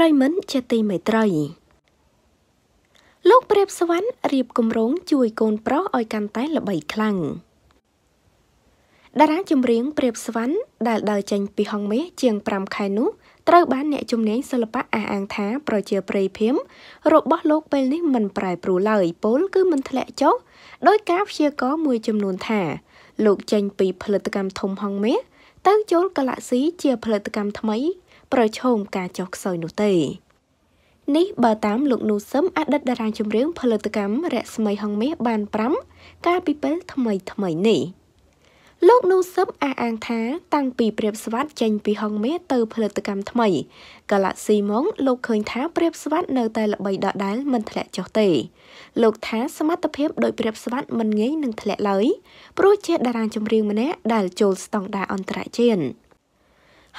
ប្រិមិនជាទីមេត្រីលោកព្រាបសវណ្ណរៀបគម្រោងជួយកូនប្រុសឲ្យកាន់តែ ល្បីខ្លាំងតារាចម្រៀងព្រាបសវណ្ណដែលដើរចេញពីហងមាសជាង5ខែនោះត្រូវបានអ្នកជំនាញសិល្បៈអះអាងថាប្រជាប្រិយភាពរបស់លោកពេលនេះមិន ប្រែប្រួលឡើយពល គឺមិនធ្លាក់ចុះដោយការព្យាករមួយចំនួន ថា លោកចេញពីផលិតកម្មធំហងមាសទៅ ចូលកាឡាក់ស៊ីជាផលិតកម្មថ្មីប្រឈមការចុះខ្សោយនោះទេនេះបើតាមលោកនូសឹមអតីតតារាចម្រៀងផលិតកម្មរស្មីហងមាសបាន5កាលពីពេលថ្មី ថ្មីនេះ លោកនូសឹមអះអាងថាតាំងពីព្រាបស្វាតចេញពីហងមាសទៅផលិតកម្មថ្មី Galaxy មកលោកឃើញថាព្រាបស្វាតនៅតែល្បីដដែលមិនធ្លាក់ចុះទេ លោក ថាសមត្ថភាពដោយព្រាបស្វាតមិនងាយនឹងធ្លាក់ឡើយព្រោះជាតារាចម្រៀងម្នាក់ដែលចូលស្តង់ដារអន្តរជាតិ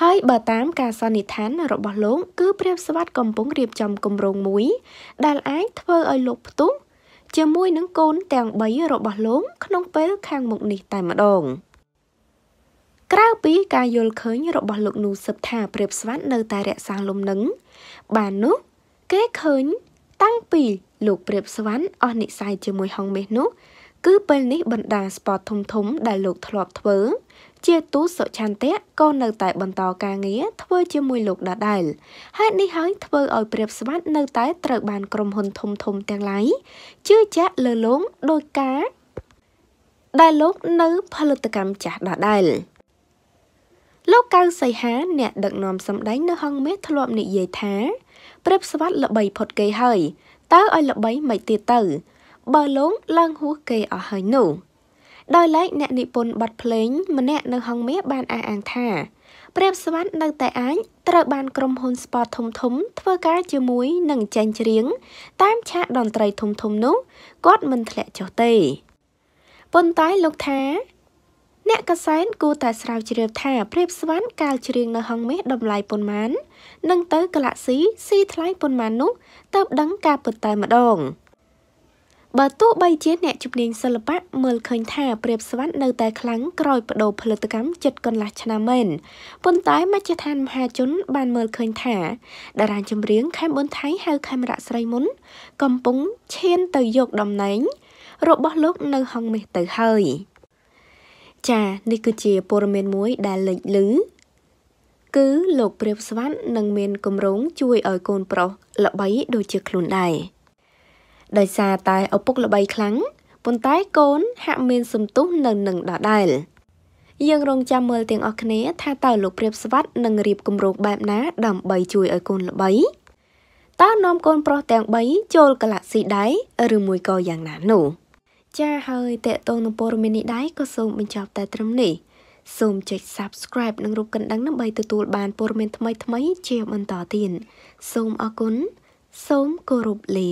ហើយបើតាម ការសន្និដ្ឋាន របស់លោកគឺព្រះស្វាតកំពុងរៀបចំគម្រោងមួយដែលអាចធ្វើឲ្យលោកផ្ទុះ ជាមួយនឹងកូនទាំង3របស់លោកក្នុង ពេលខាងមុខនេះតែម្ដងក្រៅពី ការយល់ឃើញ របស់លោកនូសឹបថាព្រាបស្វាត់នៅតែរក្សាលំនឹងបាននោះគេឃើញ តាំងពី លោក ព្រាបស្វាន់អស់និស័យជាមួយហងមេះនោះគឺពេលនេះបណ្ដាស្ពតធំធំដែលលោកធ្លាប់ធ្វើជាទូសុឆន្ទៈក៏នៅតែបន្តការងារធ្វើជាមួយលោកដដែលហេតុនេះហើយធ្វើឲ្យព្រាបស្វាត់នៅតែត្រូវ បានក្រុមហ៊ុនធំធំទាំងឡាយជឿជាក់លើលោកដោយការ ដែលលោកនៅផលិតកម្មចាស់ដដែលលោកកៅសីហាអ្នកដឹកនាំសម្ដែងនៅហងមាសធ្លាប់និយាយថាព្រាបស្វាត់ល្បី ផុតគេហើយតើឲ្យល្បីមិនទៀតទៅបើលោកឡើងហួសគេអស់ហើយនោះដោយឡែកអ្នកនិពន្ធបទភ្លេង ម្នាក់នៅហងមាសបានអះអាងថាព្រះស្វណ្ណនៅតែអាច ត្រូវបានក្រុមហ៊ុន Sport ធំធំ ធ្វើការជាមួយនឹងចែងច្រៀងតាមឆាកតន្ត្រីធំធំនោះគាត់មិនធ្លាក់ចុះទេប៉ុន្តែលោកថា អ្នកកសែនគួរតែស្រាវជ្រាវថាព្រះស្វណ្ណកាលច្រៀងនៅហងមាសតម្លៃប៉ុន្មាននិងទៅកឡាក់ស៊ីស៊ីថ្លៃប៉ុន្មាននោះទៅដឹងការពិតតែម្ដង។បើទោះបីជាអ្នកជំនាញសិល្បៈមើលឃើញថាព្រាបស្វ័តនៅតែខ្លាំងក្រោយបដូរផលិតកម្មចិត្តកន្លះឆ្នាំមែនប៉ុន្តែមជ្ឈដ្ឋានមហាជន បានមើលឃើញថាតារាចម្រៀងខេមប៊ុនថៃហៅខេមរៈស្រីមុន កំពុងឈានទៅយកតំណែងរបស់លោកនៅហងមេះទៅហើយចានេះគឺជាព័ត៌មានមួយដែលលេចលឺគឺលោកព្រាបស្វ័តនឹងមានគម្រោងជួយឲ្យកូនប្រុសល្បី ដូចជាខ្លួនដែរដោយសារតែឪពុកល្បីខ្លាំងប៉ុន្តែកូនហាក់មានសំទុះនៅនឹងដដែលយើងរងចាំមើលទាំងអស់គ្នាថាតើលោកព្រាបស្វាត់នឹងរៀបគម្រោងបែបណាដើម្បីជួយឲ្យកូនល្បីតើនាំកូនប្រុសទាំង3ចូលកាឡាក់ស៊ីដែរឬមួយក៏យ៉ាងណានោះចាហើយតេតងនឹងព័ត៌មាននេះដែរក៏សូមបញ្ចប់តែត្រឹមនេះសូមចុច Subscribe និងរូបកណ្ដឹងដើម្បីទទួលបានព័ត៌មានថ្មីៗជាបន្តទៀតសូមអរគុណសូមគោរពលា